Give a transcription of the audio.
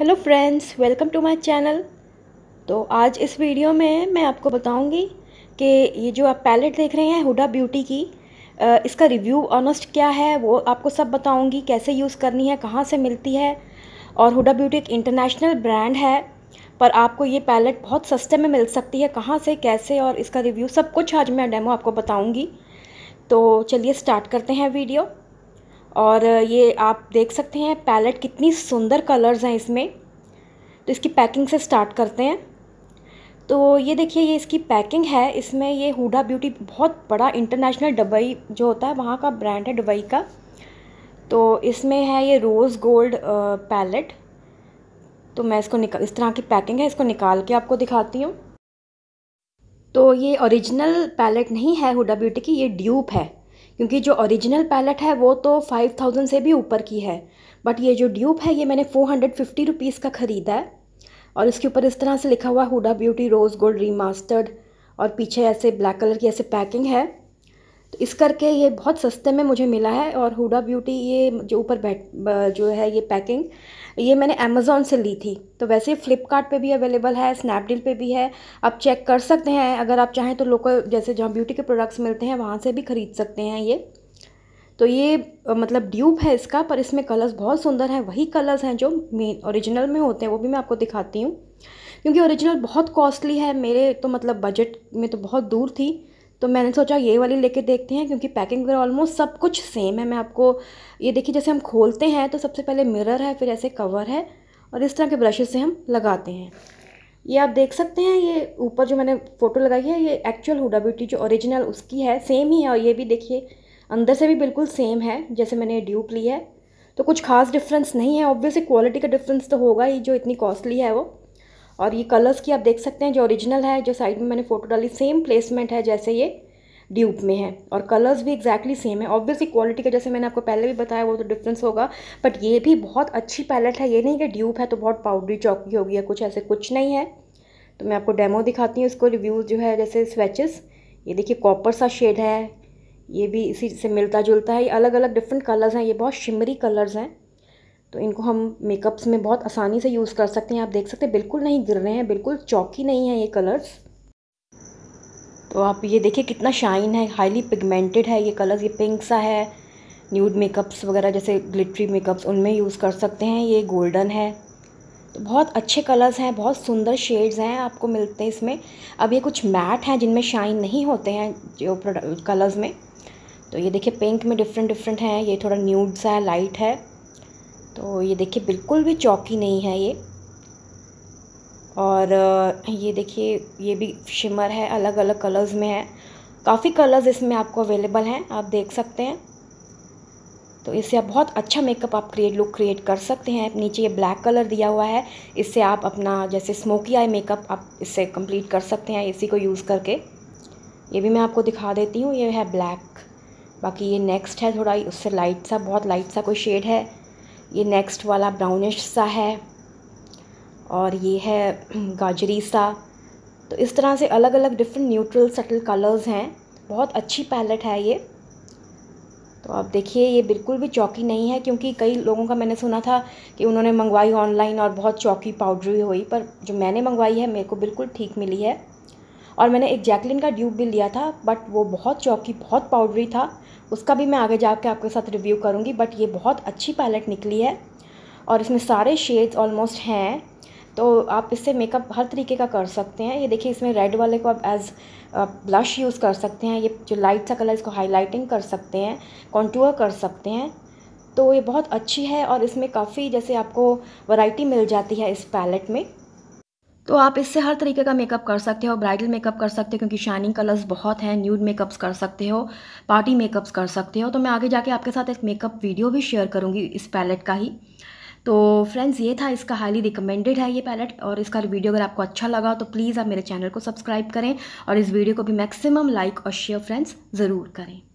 hello friends welcome to my channel तो आज इस वीडियो में मैं आपको बताऊंगी कि ये जो आप पैलेट देख रहे हैं हुडा ब्यूटी की इसका रिव्यू ऑनेस्ट क्या है वो आपको सब बताऊंगी कैसे यूज़ करनी है कहाँ से मिलती है और हुडा ब्यूटी एक इंटरनेशनल ब्रांड है पर आपको ये पैलेट बहुत सस्ते में मिल सकती है कहाँ से कैसे और इसका रिव्यू सब कुछ आज मैं डेमो आपको बताऊँगी तो चलिए स्टार्ट करते हैं वीडियो और ये आप देख सकते हैं पैलेट कितनी सुंदर कलर्स हैं इसमें तो इसकी पैकिंग से स्टार्ट करते हैं तो ये देखिए ये इसकी पैकिंग है इसमें ये हुडा ब्यूटी बहुत बड़ा इंटरनेशनल दुबई जो होता है वहाँ का ब्रांड है दुबई का तो इसमें है ये रोज़ गोल्ड पैलेट तो मैं इसको निकाल इस तरह की पैकिंग है इसको निकाल के आपको दिखाती हूँ तो ये ओरिजिनल पैलेट नहीं है हुडा ब्यूटी की ये ड्यूप है क्योंकि जो ओरिजिनल पैलेट है वो तो फाइव थाउजेंड से भी ऊपर की है बट ये जो ड्यूब है ये मैंने फोर हंड्रेड फिफ्टी रुपीज़ का ख़रीदा है और इसके ऊपर इस तरह से लिखा हुआ Huda Beauty rose gold remastered और पीछे ऐसे ब्लैक कलर की ऐसे पैकिंग है तो इस करके ये बहुत सस्ते में मुझे मिला है और हुडा ब्यूटी ये जो ऊपर बैठ जो है ये पैकिंग ये मैंने अमेज़ोन से ली थी तो वैसे फ़्लिपकार्ट भी अवेलेबल है स्नैपडील पे भी है आप चेक कर सकते हैं अगर आप चाहें तो लोकल जैसे जहाँ ब्यूटी के प्रोडक्ट्स मिलते हैं वहाँ से भी ख़रीद सकते हैं ये तो ये मतलब ड्यूब है इसका पर इसमें कलर्स बहुत सुंदर हैं वही कलर्स हैं जो मेन ओरिजिनल में होते हैं वो भी मैं आपको दिखाती हूँ क्योंकि ओरिजिनल बहुत कॉस्टली है मेरे तो मतलब बजट में तो बहुत दूर थी तो मैंने सोचा ये वाली लेके देखते हैं क्योंकि पैकिंग वगैरह ऑलमोस्ट सब कुछ सेम है मैं आपको ये देखिए जैसे हम खोलते हैं तो सबसे पहले मिरर है फिर ऐसे कवर है और इस तरह के ब्रशेज से हम लगाते हैं ये आप देख सकते हैं ये ऊपर जो मैंने फ़ोटो लगाई है ये एक्चुअल हुडा ब्यूटी जो ओरिजिनल उसकी है सेम ही है और ये भी देखिए अंदर से भी बिल्कुल सेम है जैसे मैंने ड्यूप ली है तो कुछ खास डिफरेंस नहीं है ऑब्वियसली क्वालिटी का डिफरेंस तो होगा ही जो इतनी कॉस्टली है वो और ये कलर्स की आप देख सकते हैं जो ओरिजिनल है जो साइड में मैंने फ़ोटो डाली सेम प्लेसमेंट है जैसे ये ड्यूब में है और कलर्स भी एक्जैक्टली exactly सेम है ऑब्वियसली क्वालिटी का जैसे मैंने आपको पहले भी बताया वो तो डिफरेंस होगा बट ये भी बहुत अच्छी पैलेट है ये नहीं कि ड्यूब है तो बहुत पाउडरी चौकी होगी या कुछ ऐसे कुछ नहीं है तो मैं आपको डेमो दिखाती हूँ इसको रिव्यूज़ जो है जैसे स्वेचेस ये देखिए कॉपर सा शेड है ये भी इसी से मिलता जुलता है ये अलग अलग डिफरेंट कलर्स हैं ये बहुत शिमरी कलर्स हैं तो इनको हम मेकअप्स में बहुत आसानी से यूज़ कर सकते हैं आप देख सकते हैं बिल्कुल नहीं गिर रहे हैं बिल्कुल चौकी नहीं है ये कलर्स तो आप ये देखिए कितना शाइन है हाईली पिगमेंटेड है ये कलर्स ये पिंक सा है न्यूड मेकअप्स वगैरह जैसे ग्लिटरी मेकअप्स उनमें यूज़ कर सकते हैं ये गोल्डन है तो बहुत अच्छे कलर्स हैं बहुत सुंदर शेड्स हैं आपको मिलते हैं इसमें अब ये कुछ मैट हैं जिनमें शाइन नहीं होते हैं जो कलर्स में तो ये देखिए पिंक में डिफरेंट डिफरेंट हैं ये थोड़ा न्यूड सा है लाइट है तो ये देखिए बिल्कुल भी चौकी नहीं है ये और ये देखिए ये भी शिमर है अलग अलग कलर्स में है काफ़ी कलर्स इसमें आपको अवेलेबल हैं आप देख सकते हैं तो इससे आप बहुत अच्छा मेकअप आप क्रिएट लुक क्रिएट कर सकते हैं नीचे ये ब्लैक कलर दिया हुआ है इससे आप अपना जैसे स्मोकी आई मेकअप आप इससे कंप्लीट कर सकते हैं इसी को यूज़ करके ये भी मैं आपको दिखा देती हूँ ये है ब्लैक बाकी ये नेक्स्ट है थोड़ा उससे लाइट सा बहुत लाइट सा कोई शेड है ये नेक्स्ट वाला ब्राउनिश सा है और ये है गाजरी सा तो इस तरह से अलग अलग डिफरेंट न्यूट्रल सटल कलर्स हैं बहुत अच्छी पैलेट है ये तो आप देखिए ये बिल्कुल भी चौकी नहीं है क्योंकि कई लोगों का मैंने सुना था कि उन्होंने मंगवाई ऑनलाइन और बहुत चौकी पाउडरी हुई पर जो मैंने मंगवाई है मेरे को बिल्कुल ठीक मिली है और मैंने एक जैकलिन का ड्यूब भी लिया था बट वो बहुत चौकी बहुत पाउडरी था उसका भी मैं आगे कर आपके साथ रिव्यू करूँगी बट ये बहुत अच्छी पैलेट निकली है और इसमें सारे शेड्स ऑलमोस्ट हैं तो आप इससे मेकअप हर तरीके का कर सकते हैं ये देखिए इसमें रेड वाले को आप एज ब्लश यूज़ कर सकते हैं ये जो लाइट सा कलर इसको हाईलाइटिंग कर सकते हैं कॉन्टूअर कर सकते हैं तो ये बहुत अच्छी है और इसमें काफ़ी जैसे आपको वैरायटी मिल जाती है इस पैलेट में तो आप इससे हर तरीके का मेकअप कर सकते हो ब्राइडल मेकअप कर सकते हो क्योंकि शाइनिंग कलर्स बहुत हैं न्यूड मेकअप्स कर सकते हो पार्टी मेकअप्स कर सकते हो तो मैं आगे जाके आपके साथ एक मेकअप वीडियो भी शेयर करूँगी इस पैलेट का ही तो फ्रेंड्स ये था इसका हाईली रिकमेंडेड है ये पैलेट और इसका वीडियो अगर आपको अच्छा लगा तो प्लीज़ आप मेरे चैनल को सब्सक्राइब करें और इस वीडियो को भी मैक्सिमम लाइक और शेयर फ्रेंड्स ज़रूर करें